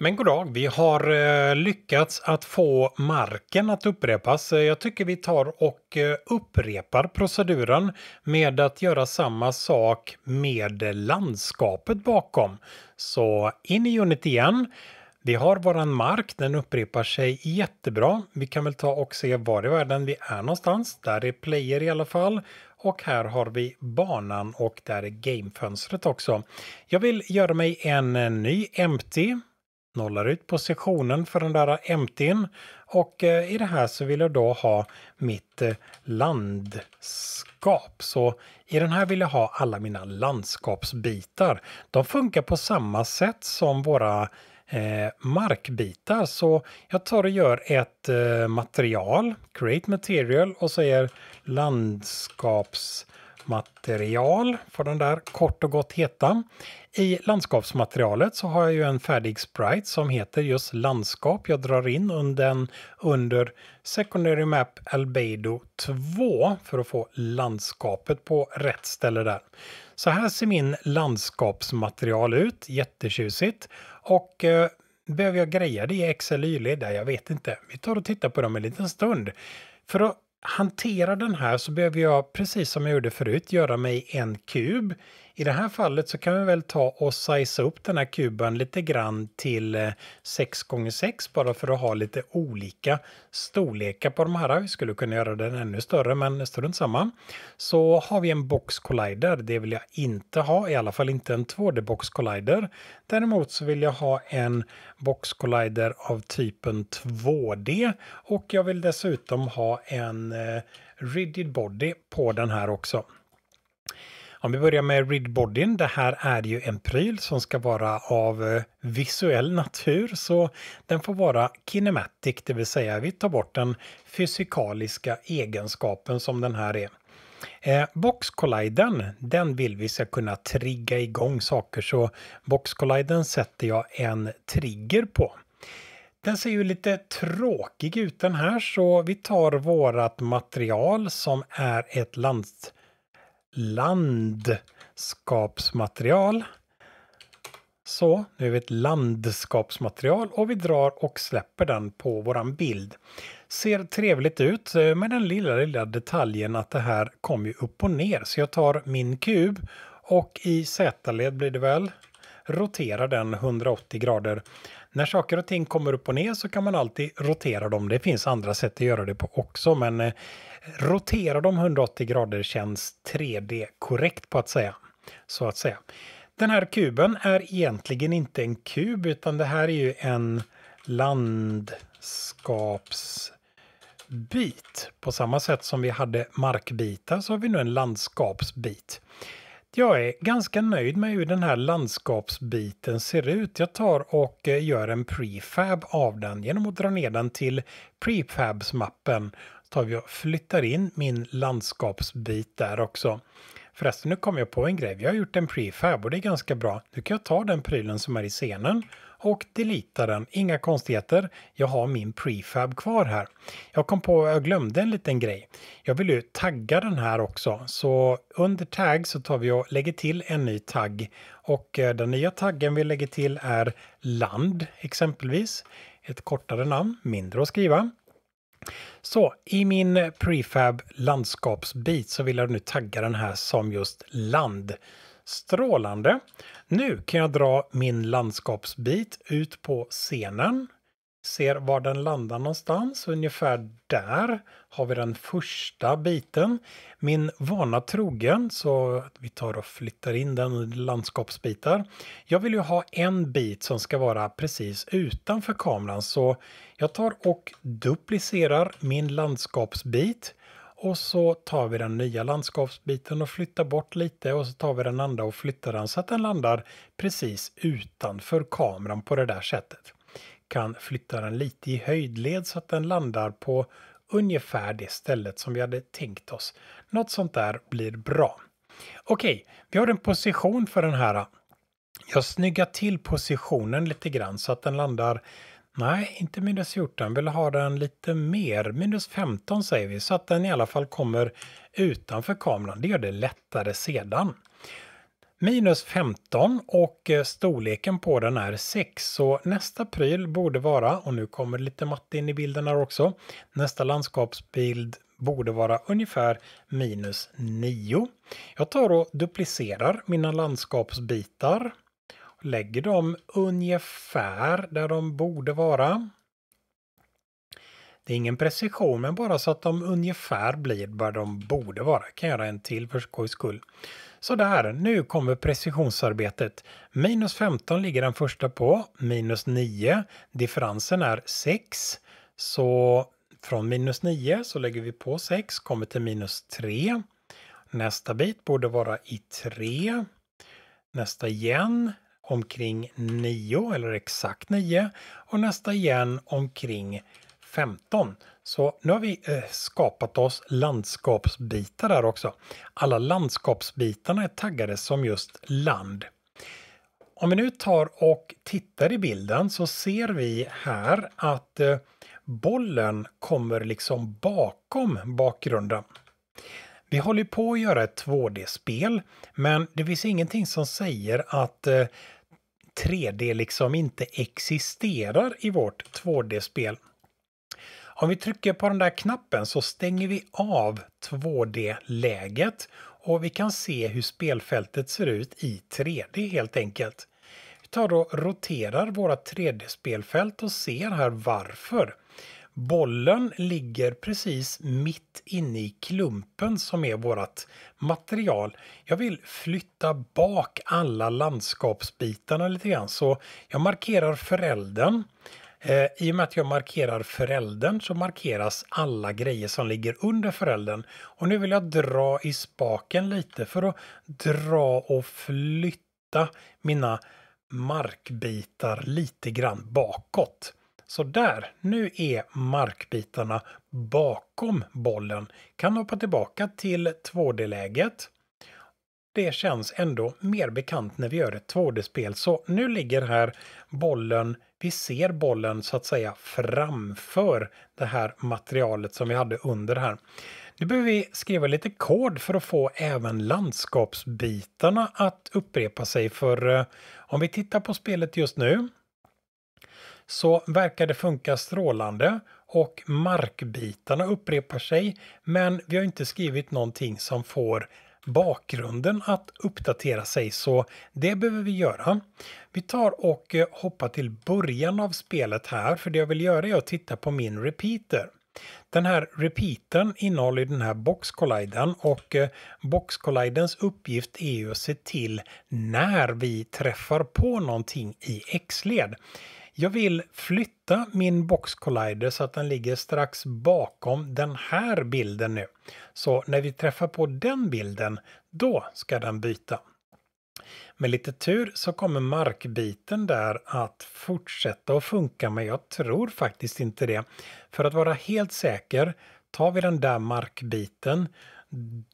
Men god dag, vi har eh, lyckats att få marken att upprepas. Eh, jag tycker vi tar och eh, upprepar proceduren med att göra samma sak med landskapet bakom. Så in i Unity igen. Vi har våran mark, den upprepar sig jättebra. Vi kan väl ta och se var i världen vi är någonstans. Där är player i alla fall. Och här har vi banan och där är gamefönstret också. Jag vill göra mig en ny empty nollar ut positionen för den där MT'n och eh, i det här så vill jag då ha mitt eh, landskap. Så i den här vill jag ha alla mina landskapsbitar. De funkar på samma sätt som våra eh, markbitar. Så jag tar och gör ett material, create material och säger landskaps landskapsmaterial får den där kort och gott heta. I landskapsmaterialet så har jag ju en färdig sprite som heter just landskap. Jag drar in den under Secondary Map Albedo 2 för att få landskapet på rätt ställe där. Så här ser min landskapsmaterial ut, jättetjusigt. Och eh, behöver jag greja det i XLY? där jag vet inte. Vi tar och tittar på dem en liten stund. För att hantera den här så behöver jag, precis som jag gjorde förut, göra mig en kub i det här fallet så kan vi väl ta och sizea upp den här kuben lite grann till 6x6 eh, bara för att ha lite olika storlekar på de här. Vi skulle kunna göra den ännu större men strunt samma. Så har vi en box collider. Det vill jag inte ha, i alla fall inte en 2D box collider. Däremot så vill jag ha en box collider av typen 2D och jag vill dessutom ha en eh, rigid body på den här också. Om vi börjar med Ridbodyn, det här är ju en pryl som ska vara av eh, visuell natur så den får vara kinematic, det vill säga vi tar bort den fysikaliska egenskapen som den här är. Eh, box colliden, den vill vi ska kunna trigga igång saker så box colliden sätter jag en trigger på. Den ser ju lite tråkig ut den här så vi tar vårat material som är ett lands landskapsmaterial. Så, nu är vi ett landskapsmaterial och vi drar och släpper den på våran bild. Ser trevligt ut eh, med den lilla, lilla detaljen att det här kommer upp och ner. Så jag tar min kub och i Z-led blir det väl roterar den 180 grader. När saker och ting kommer upp och ner så kan man alltid rotera dem. Det finns andra sätt att göra det på också, men eh, rotera dem 180 grader känns 3D korrekt på att säga. Så att säga. Den här kuben är egentligen inte en kub utan det här är ju en landskapsbit. På samma sätt som vi hade markbitar så har vi nu en landskapsbit jag är ganska nöjd med hur den här landskapsbiten ser ut. Jag tar och eh, gör en prefab av den genom att dra ner den till prefabs-mappen tar vi och flyttar in min landskapsbit där också. Förresten, nu kom jag på en grej. Vi har gjort en prefab och det är ganska bra. Nu kan jag ta den prylen som är i scenen och delita den. Inga konstigheter. Jag har min prefab kvar här. Jag kom på jag glömde en liten grej. Jag vill ju tagga den här också, så under tagg så tar vi och lägger till en ny tagg och eh, den nya taggen vi lägger till är land exempelvis. Ett kortare namn, mindre att skriva. Så i min prefab landskapsbit så vill jag nu tagga den här som just land. Strålande! Nu kan jag dra min landskapsbit ut på scenen ser var den landar någonstans. Ungefär där har vi den första biten. Min vana trogen, så vi tar och flyttar in den i landskapsbitar. Jag vill ju ha en bit som ska vara precis utanför kameran så jag tar och duplicerar min landskapsbit och så tar vi den nya landskapsbiten och flyttar bort lite och så tar vi den andra och flyttar den så att den landar precis utanför kameran på det där sättet kan flytta den lite i höjdled så att den landar på ungefär det stället som vi hade tänkt oss. Något sånt där blir bra. Okej, vi har en position för den här. Jag snyggar till positionen lite grann så att den landar Nej, inte minus 14. Vill ha den lite mer. Minus 15 säger vi, så att den i alla fall kommer utanför kameran. Det gör det lättare sedan minus 15 och eh, storleken på den är 6. Så nästa pryl borde vara, och nu kommer lite matte in i bilden här också, nästa landskapsbild borde vara ungefär minus 9. Jag tar och duplicerar mina landskapsbitar. lägger dem ungefär där de borde vara. Det är ingen precision, men bara så att de ungefär blir där de borde vara. Jag kan göra en till för skojs skull. Sådär, nu kommer precisionsarbetet. Minus 15 ligger den första på, minus 9. Differensen är 6. Så från minus 9 så lägger vi på 6, kommer till minus 3. Nästa bit borde vara i 3. Nästa igen omkring 9 eller exakt 9 och nästa igen omkring 15. Så nu har vi eh, skapat oss landskapsbitar där också. Alla landskapsbitarna är taggade som just land. Om vi nu tar och tittar i bilden så ser vi här att eh, bollen kommer liksom bakom bakgrunden. Vi håller på att göra ett 2D-spel, men det finns ingenting som säger att 3D eh, liksom inte existerar i vårt 2D-spel. Om vi trycker på den där knappen så stänger vi av 2D-läget och vi kan se hur spelfältet ser ut i 3D helt enkelt. Vi tar och roterar våra 3D-spelfält och ser här varför. Bollen ligger precis mitt inne i klumpen som är vårt material. Jag vill flytta bak alla landskapsbitarna lite grann så jag markerar föräldern. Eh, I och med att jag markerar föräldern så markeras alla grejer som ligger under föräldern. Och nu vill jag dra i spaken lite för att dra och flytta mina markbitar lite grann bakåt. Så där, nu är markbitarna bakom bollen. Kan hoppa tillbaka till 2D-läget. Det känns ändå mer bekant när vi gör ett 2D-spel. Så nu ligger här bollen vi ser bollen så att säga framför det här materialet som vi hade under här. Nu behöver vi skriva lite kod för att få även landskapsbitarna att upprepa sig för eh, om vi tittar på spelet just nu så verkar det funka strålande och markbitarna upprepar sig men vi har inte skrivit någonting som får bakgrunden att uppdatera sig så det behöver vi göra. Vi tar och eh, hoppar till början av spelet här för det jag vill göra är att titta på min repeater. Den här repeatern innehåller den här boxkolliden och eh, boxkollidens uppgift är ju att se till när vi träffar på någonting i X-led. Jag vill flytta min Box Collider så att den ligger strax bakom den här bilden nu. Så när vi träffar på den bilden, då ska den byta. Med lite tur så kommer markbiten där att fortsätta att funka men jag tror faktiskt inte det. För att vara helt säker tar vi den där markbiten,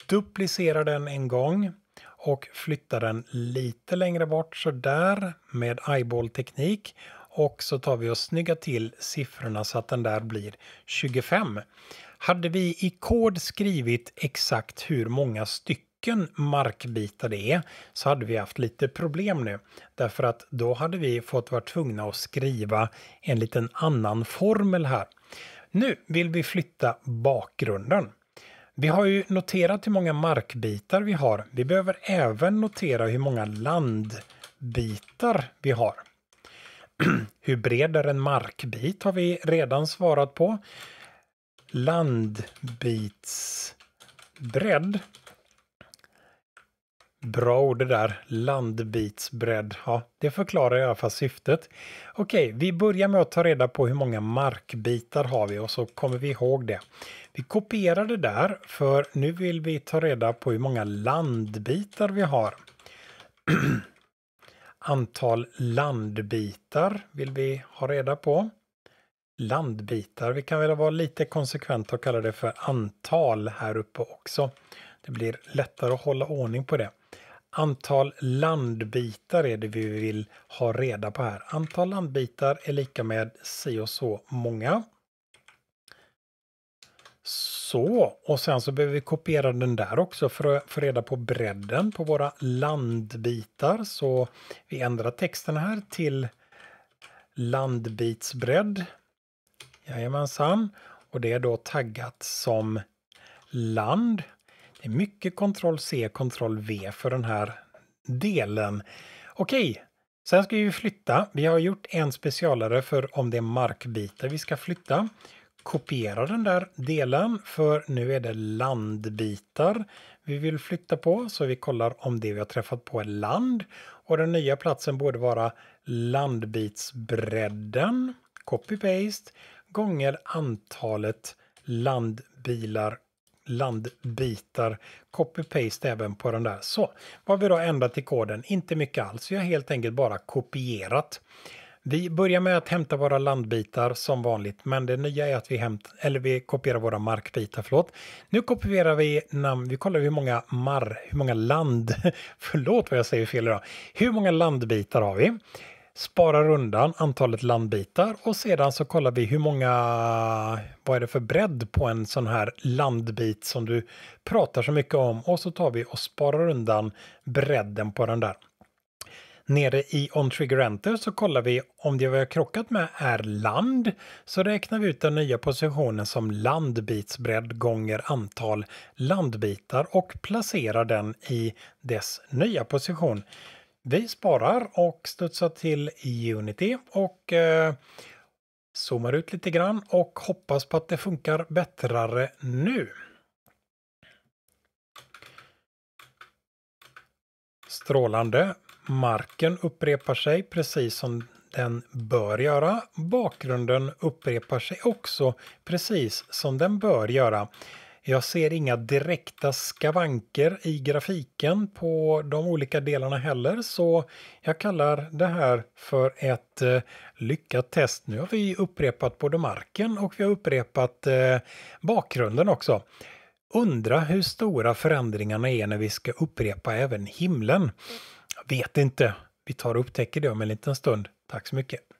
duplicerar den en gång och flyttar den lite längre bort så där med eyeball-teknik och så tar vi och snyggar till siffrorna så att den där blir 25. Hade vi i kod skrivit exakt hur många stycken markbitar det är så hade vi haft lite problem nu. Därför att då hade vi fått vara tvungna att skriva en liten annan formel här. Nu vill vi flytta bakgrunden. Vi har ju noterat hur många markbitar vi har. Vi behöver även notera hur många landbitar vi har. Hur bred är en markbit har vi redan svarat på. Landbitsbredd. Bra ord det där, landbitsbredd. Ja, det förklarar i alla fall syftet. Okej, vi börjar med att ta reda på hur många markbitar har vi och så kommer vi ihåg det. Vi kopierar det där för nu vill vi ta reda på hur många landbitar vi har. antal landbitar vill vi ha reda på. Landbitar, vi kan väl vara lite konsekventa och kalla det för antal här uppe också. Det blir lättare att hålla ordning på det. Antal landbitar är det vi vill ha reda på här. Antal landbitar är lika med si och så många. Så, och sen så behöver vi kopiera den där också för att få reda på bredden på våra landbitar. Så vi ändrar texten här till landbitsbredd. Jajamensan. Och det är då taggat som land. Det är mycket kontroll C, kontroll V för den här delen. Okej, sen ska vi flytta. Vi har gjort en specialare för om det är markbitar vi ska flytta kopiera den där delen för nu är det landbitar vi vill flytta på så vi kollar om det vi har träffat på är land och den nya platsen borde vara landbitsbredden, copy-paste, gånger antalet landbilar landbitar copy-paste även på den där. Så vad vi då ändrat i koden, inte mycket alls. jag har helt enkelt bara kopierat. Vi börjar med att hämta våra landbitar som vanligt, men det nya är att vi, hämt, eller vi kopierar våra markbitar. Förlåt. Nu kopierar vi namn. Vi kollar hur många mar, hur många land, förlåt vad jag säger fel idag. Hur många landbitar har vi? Sparar undan antalet landbitar och sedan så kollar vi hur många, vad är det för bredd på en sån här landbit som du pratar så mycket om och så tar vi och sparar undan bredden på den där. Nere i On Trigger Enter så kollar vi om det vi har krockat med är land så räknar vi ut den nya positionen som landbitsbredd gånger antal landbitar och placerar den i dess nya position. Vi sparar och studsar till Unity och eh, zoomar ut lite grann och hoppas på att det funkar bättre nu. Strålande. Marken upprepar sig precis som den bör göra. Bakgrunden upprepar sig också precis som den bör göra. Jag ser inga direkta skavanker i grafiken på de olika delarna heller så jag kallar det här för ett eh, lyckat test. Nu har vi upprepat både marken och vi har upprepat eh, bakgrunden också. Undra hur stora förändringarna är när vi ska upprepa även himlen vet inte. Vi tar och upptäcker det om en liten stund. Tack så mycket.